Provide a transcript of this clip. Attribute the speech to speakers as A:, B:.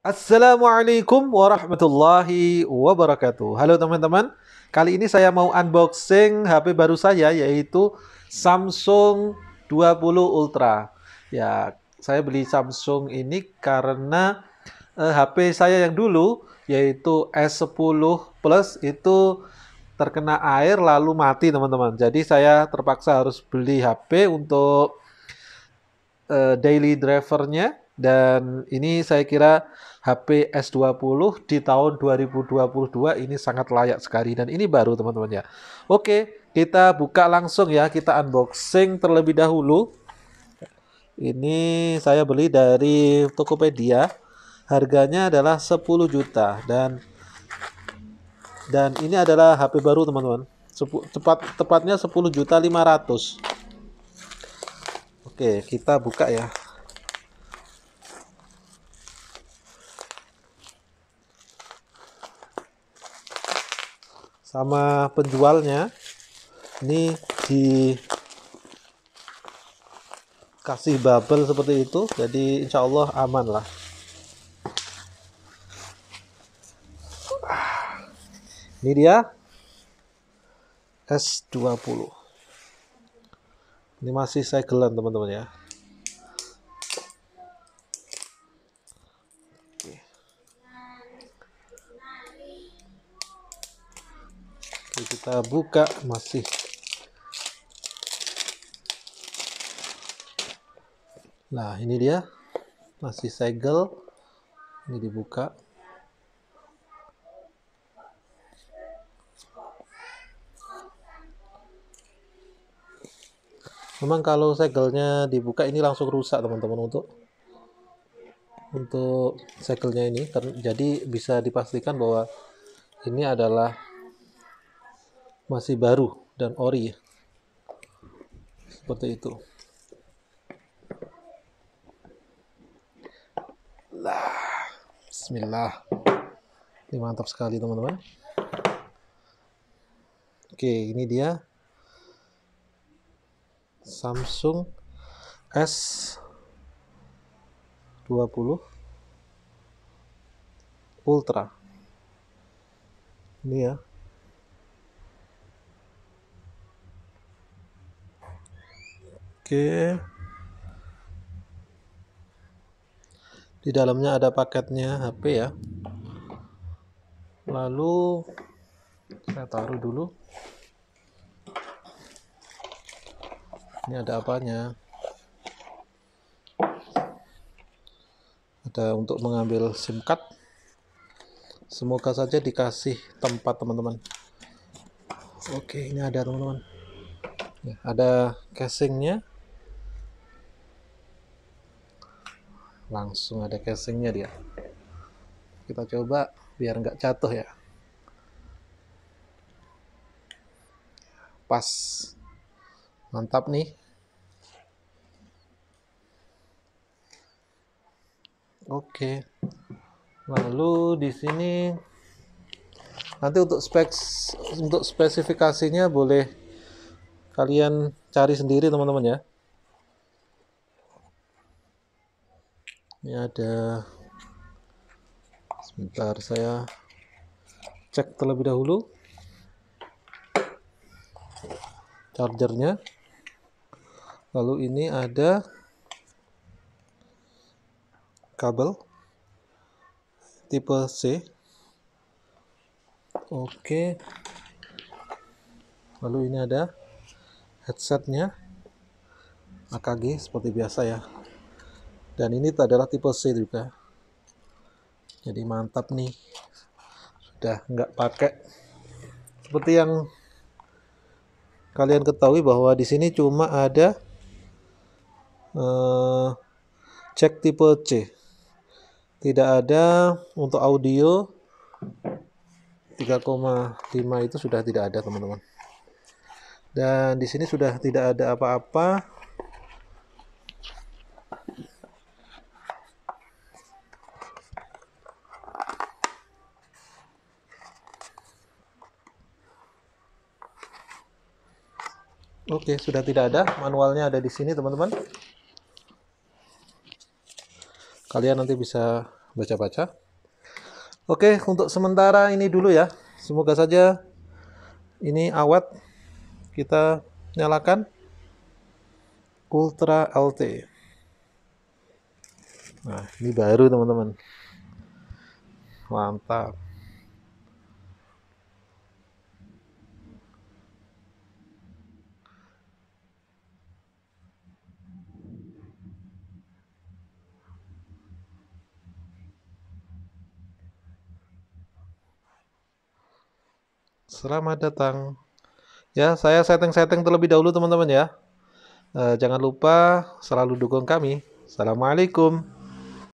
A: Assalamualaikum warahmatullahi wabarakatuh. Halo teman-teman, kali ini saya mau unboxing HP baru saya yaitu Samsung 20 Ultra. Ya, saya beli Samsung ini karena eh, HP saya yang dulu yaitu S10 Plus itu terkena air lalu mati teman-teman. Jadi saya terpaksa harus beli HP untuk eh, daily drivernya dan ini saya kira HP S20 di tahun 2022 ini sangat layak sekali dan ini baru teman-teman ya. Oke, kita buka langsung ya, kita unboxing terlebih dahulu. Ini saya beli dari Tokopedia. Harganya adalah 10 juta dan dan ini adalah HP baru teman-teman. Tepat tepatnya 10 juta 500. Oke, kita buka ya. sama penjualnya ini di kasih bubble seperti itu jadi insya Allah aman lah ini dia S20 ini masih segelan teman-teman ya kita buka masih nah ini dia masih segel ini dibuka memang kalau segelnya dibuka ini langsung rusak teman-teman untuk untuk segelnya ini jadi bisa dipastikan bahwa ini adalah masih baru dan ori ya. Seperti itu. Bismillah. Ini mantap sekali teman-teman. Oke, ini dia Samsung S 20 Ultra. Ini ya, Oke. Di dalamnya ada paketnya HP ya. Lalu saya taruh dulu. Ini ada apanya? Ada untuk mengambil SIM card. Semoga saja dikasih tempat teman-teman. Oke, ini ada teman-teman. Ya, ada casingnya langsung ada casingnya dia kita coba biar nggak jatuh ya pas mantap nih oke lalu di sini nanti untuk speks untuk spesifikasinya boleh kalian cari sendiri teman-teman ya ini ada sebentar saya cek terlebih dahulu chargernya lalu ini ada kabel tipe C oke lalu ini ada headsetnya AKG seperti biasa ya dan ini adalah tipe C juga jadi mantap nih sudah nggak pakai seperti yang kalian ketahui bahwa di sini cuma ada uh, cek tipe C tidak ada untuk audio 3,5 itu sudah tidak ada teman-teman dan di sini sudah tidak ada apa-apa Oke, sudah tidak ada. Manualnya ada di sini, teman-teman. Kalian nanti bisa baca-baca. Oke, untuk sementara ini dulu ya. Semoga saja ini awet. Kita nyalakan Ultra LT. Nah, ini baru teman-teman. Mantap. Selamat datang. Ya, saya setting-setting terlebih dahulu teman-teman ya. Eh, jangan lupa selalu dukung kami. Assalamualaikum.